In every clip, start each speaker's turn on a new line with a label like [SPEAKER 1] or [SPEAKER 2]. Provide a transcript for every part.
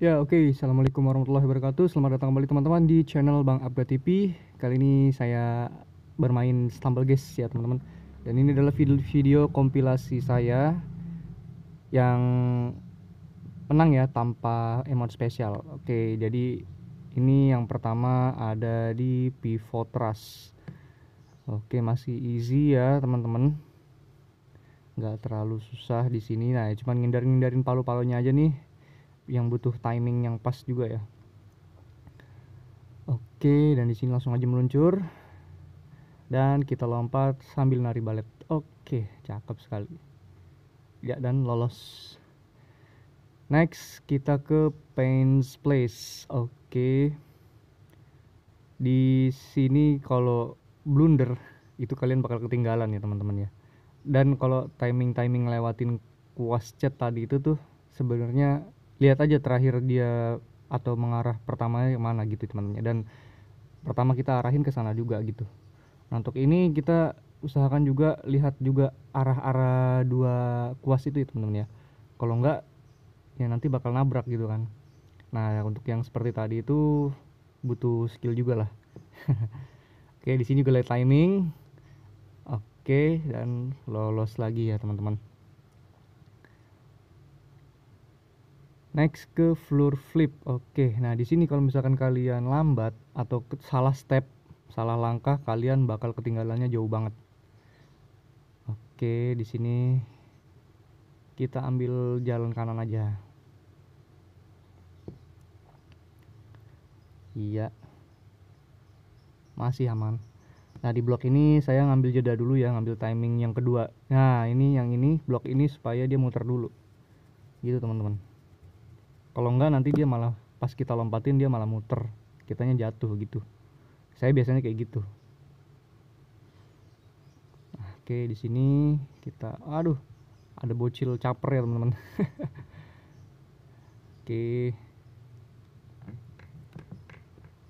[SPEAKER 1] Ya oke, okay. Assalamualaikum warahmatullahi wabarakatuh Selamat datang kembali teman-teman di channel Bang Abga TV Kali ini saya bermain stumble guys ya teman-teman Dan ini adalah video, video kompilasi saya Yang menang ya tanpa emote spesial Oke, okay, jadi ini yang pertama ada di pivot trust Oke, okay, masih easy ya teman-teman Gak terlalu susah di sini nah cuman ngindarin ngindarin palu-palunya aja nih yang butuh timing yang pas juga ya oke dan di sini langsung aja meluncur dan kita lompat sambil nari balet oke cakep sekali ya dan lolos next kita ke Pain's Place oke di sini kalau blunder itu kalian bakal ketinggalan ya teman-teman ya dan kalau timing-timing lewatin kuas chat tadi itu tuh sebenarnya lihat aja terakhir dia atau mengarah pertamanya kemana gitu teman dan pertama kita arahin ke sana juga gitu nah untuk ini kita usahakan juga lihat juga arah-arah dua kuas itu ya teman-teman ya kalau enggak ya nanti bakal nabrak gitu kan nah untuk yang seperti tadi itu butuh skill juga lah oke di sini juga light timing oke dan lolos lagi ya teman-teman next ke floor flip oke nah di sini kalau misalkan kalian lambat atau salah step salah langkah kalian bakal ketinggalannya jauh banget oke di sini kita ambil jalan kanan aja iya masih aman nah di blok ini saya ngambil jeda dulu ya ngambil timing yang kedua nah ini yang ini blok ini supaya dia muter dulu gitu teman-teman kalau enggak nanti dia malah pas kita lompatin dia malah muter kitanya jatuh gitu saya biasanya kayak gitu oke di sini kita aduh ada bocil caper ya teman-teman oke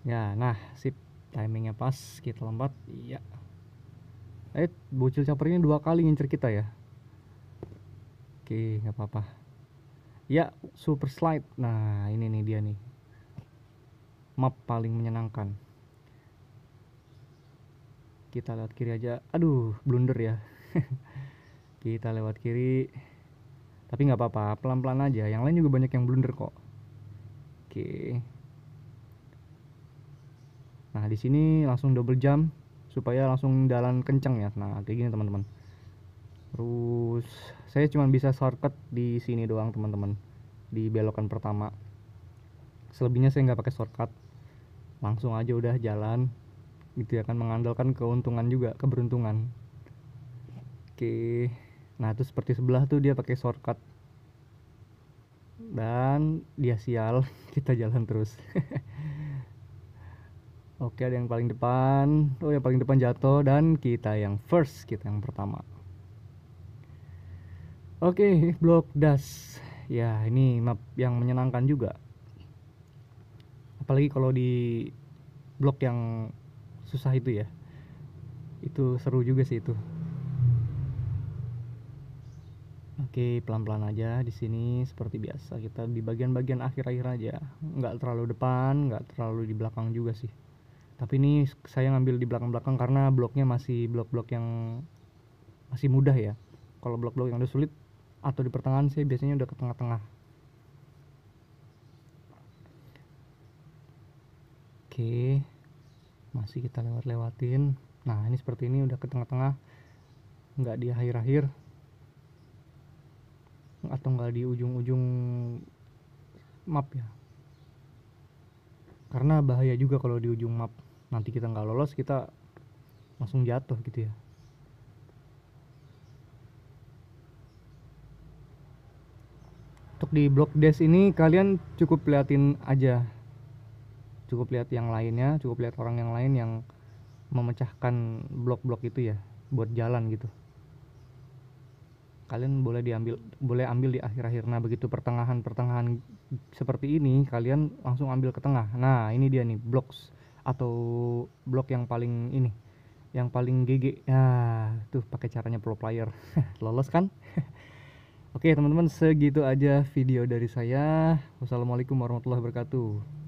[SPEAKER 1] ya nah sip timingnya pas kita lompat iya eh bocil caper ini dua kali ngincer kita ya oke nggak apa-apa ya super slide nah ini nih dia nih map paling menyenangkan kita lewat kiri aja aduh blunder ya kita lewat kiri tapi nggak apa-apa pelan-pelan aja yang lain juga banyak yang blunder kok oke nah di sini langsung double jump supaya langsung jalan kenceng ya nah kayak gini teman-teman terus saya cuma bisa shortcut di sini doang teman-teman di belokan pertama selebihnya saya nggak pakai shortcut langsung aja udah jalan gitu ya kan, mengandalkan keuntungan juga keberuntungan oke nah itu seperti sebelah tuh dia pakai shortcut dan dia sial kita jalan terus Oke, ada yang paling depan. Oh, yang paling depan jatuh dan kita yang first, kita yang pertama. Oke, okay, blok das. Ya, ini map yang menyenangkan juga. Apalagi kalau di blok yang susah itu ya. Itu seru juga sih itu. Oke, okay, pelan-pelan aja di sini seperti biasa kita di bagian-bagian akhir-akhir aja. Nggak terlalu depan, nggak terlalu di belakang juga sih. Tapi ini saya ngambil di belakang-belakang karena bloknya masih blok-blok yang masih mudah ya. Kalau blok-blok yang udah sulit atau di pertengahan sih biasanya udah ke tengah-tengah oke masih kita lewat-lewatin nah ini seperti ini udah ke tengah-tengah nggak di akhir-akhir atau nggak di ujung-ujung map ya karena bahaya juga kalau di ujung map nanti kita nggak lolos kita langsung jatuh gitu ya untuk di blok desk ini kalian cukup liatin aja cukup lihat yang lainnya cukup lihat orang yang lain yang memecahkan blok-blok itu ya buat jalan gitu kalian boleh diambil boleh ambil di akhir-akhir nah begitu pertengahan pertengahan seperti ini kalian langsung ambil ke tengah nah ini dia nih blocks atau blok yang paling ini yang paling GG nah tuh pakai caranya pro player lolos kan Oke teman-teman segitu aja video dari saya. Wassalamualaikum warahmatullahi wabarakatuh.